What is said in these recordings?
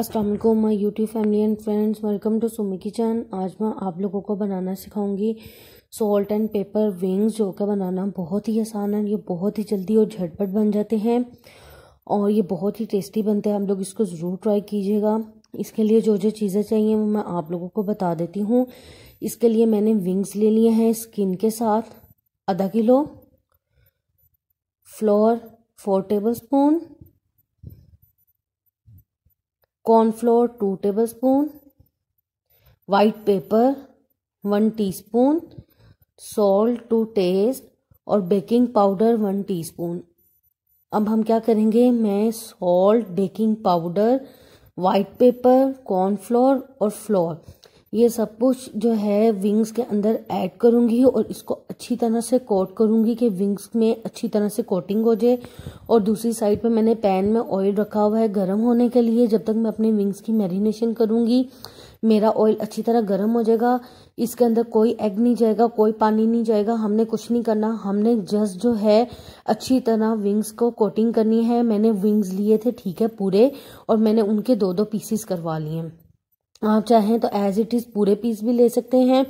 असलकुम my YouTube family and friends welcome to Sumi kitchen आज मैं आप लोगों को बनाना सिखाऊंगी सॉल्ट एंड पेपर विंग्स जो का बनाना बहुत ही आसान है ये बहुत ही जल्दी और झटपट बन जाते हैं और ये बहुत ही टेस्टी बनते हैं आप लोग इसको ज़रूर ट्राई कीजिएगा इसके लिए जो जो चीज़ें चाहिए वो मैं आप लोगों को बता देती हूँ इसके लिए मैंने विंग्स ले लिए हैं स्किन के साथ आधा kilo flour four table spoon cornflour two table spoon white pepper one teaspoon salt to taste और बेकिंग पाउडर वन टीस्पून अब हम क्या करेंगे मैं salt baking powder white pepper cornflour और फ्लोर ये सब कुछ जो है विंग्स के अंदर ऐड करूँगी और इसको अच्छी तरह से कोट करूँगी कि विंग्स में अच्छी तरह से कोटिंग हो जाए और दूसरी साइड पे मैंने पैन में ऑयल रखा हुआ है गर्म होने के लिए जब तक मैं अपने विंग्स की मैरिनेशन करूँगी मेरा ऑयल अच्छी तरह गर्म हो जाएगा इसके अंदर कोई एग नहीं जाएगा कोई पानी नहीं जाएगा हमने कुछ नहीं करना हमने जस्ट जो है अच्छी तरह विंग्स को कोटिंग करनी है मैंने विंग्स लिए थे ठीक है पूरे और मैंने उनके दो दो पीसीस करवा लिए आप चाहें तो एज इट इज़ पूरे पीस भी ले सकते हैं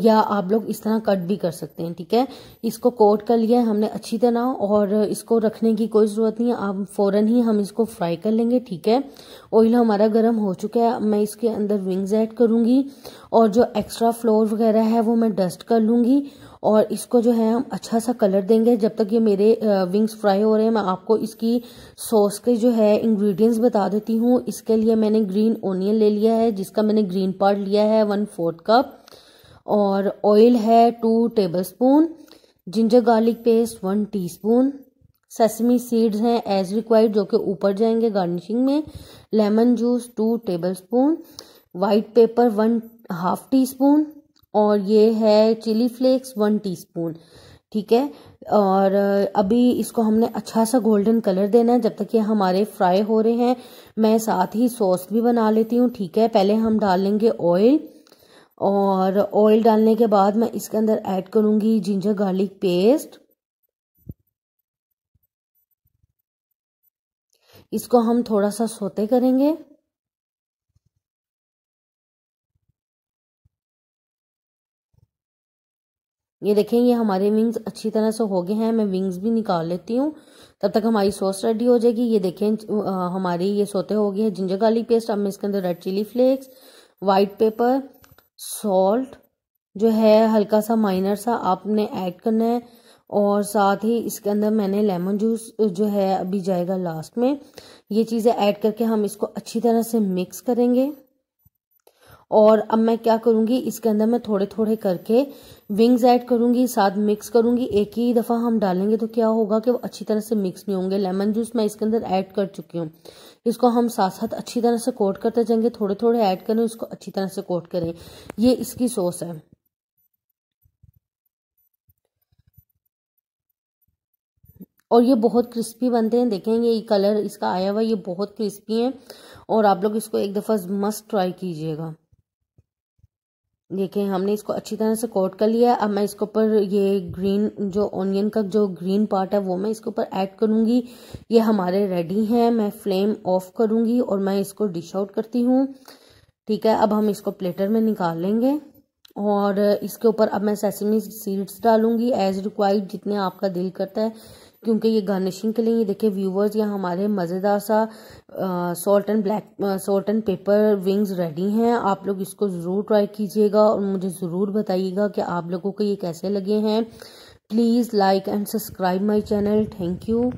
या आप लोग इस तरह कट भी कर सकते हैं ठीक है इसको कोट कर लिया हमने अच्छी तरह और इसको रखने की कोई ज़रूरत नहीं है आप फ़ौरन ही हम इसको फ्राई कर लेंगे ठीक है ऑयल हमारा गर्म हो चुका है मैं इसके अंदर विंग्स ऐड करूँगी और जो एक्स्ट्रा फ्लोर वगैरह है वो मैं डस्ट कर लूँगी और इसको जो है हम अच्छा सा कलर देंगे जब तक ये मेरे विंग्स फ्राई हो रहे हैं मैं आपको इसकी सॉस के जो है इंग्रेडिएंट्स बता देती हूँ इसके लिए मैंने ग्रीन ओनियन ले लिया है जिसका मैंने ग्रीन पार्ट लिया है वन फोर्थ कप और ऑयल है two table spoon ginger garlic paste one spoon sesame seeds हैं एज रिक्वायर्ड जो कि ऊपर जाएंगे गार्निशिंग में lemon juice two table spoon white pepper one half tea spoon और ये है चिली फ्लेक्स वन टीस्पून ठीक है और अभी इसको हमने अच्छा सा गोल्डन कलर देना है जब तक ये हमारे फ्राई हो रहे हैं मैं साथ ही सॉस भी बना लेती हूँ ठीक है पहले हम डाल लेंगे ऑयल और ऑयल डालने के बाद मैं इसके अंदर ऐड करूँगी जिंजर गार्लिक पेस्ट इसको हम थोड़ा सा सोते करेंगे ये देखें ये हमारे विंग्स अच्छी तरह से हो गए हैं मैं विंग्स भी निकाल लेती हूँ तब तक हमारी सॉस रेडी हो जाएगी ये देखें हमारी ये सोते हो गए हैं जिंजर गार्लिक पेस्ट अब मैं इसके अंदर red chilli flakes white pepper salt जो है हल्का सा माइनर सा आपने ऐड करना है और साथ ही इसके अंदर मैंने लेमन जूस जो है अभी जाएगा लास्ट में ये चीज़ें ऐड करके हम इसको अच्छी तरह से मिक्स करेंगे और अब मैं क्या करूंगी इसके अंदर मैं थोड़े थोड़े करके विंग्स ऐड करूंगी साथ मिक्स करूंगी एक ही दफ़ा हम डालेंगे तो क्या होगा कि वो अच्छी तरह से मिक्स नहीं होंगे लेमन जूस मैं इसके अंदर ऐड कर चुकी हूँ इसको हम साथ साथ अच्छी तरह से कोट करते जाएंगे थोड़े थोड़े ऐड करें इसको अच्छी तरह से कोट करें ये इसकी सॉस है और ये बहुत क्रिस्पी बनते हैं देखें ये कलर इसका आया हुआ ये बहुत क्रिस्पी है और आप लोग इसको एक दफ़ा मस्ट ट्राई कीजिएगा देखें हमने इसको अच्छी तरह से कोट कर लिया अब मैं इसके ऊपर ये ग्रीन जो ऑनियन का जो ग्रीन पार्ट है वो मैं इसके ऊपर ऐड करूँगी ये हमारे रेडी हैं मैं फ्लेम ऑफ करूँगी और मैं इसको डिश आउट करती हूँ ठीक है अब हम इसको प्लेटर में निकाल लेंगे और इसके ऊपर अब मैं सेसमी सीड्स डालूंगी एज रिक्वायर्ड जितने आपका दिल करता है क्योंकि ये गार्निशिंग के लिए ये देखिए व्यूवर्स यहाँ हमारे मज़ेदार सा salt and black salt and pepper wings ready हैं आप लोग इसको ज़रूर ट्राई कीजिएगा और मुझे ज़रूर बताइएगा कि आप लोगों को ये कैसे लगे हैं please like and subscribe my channel thank you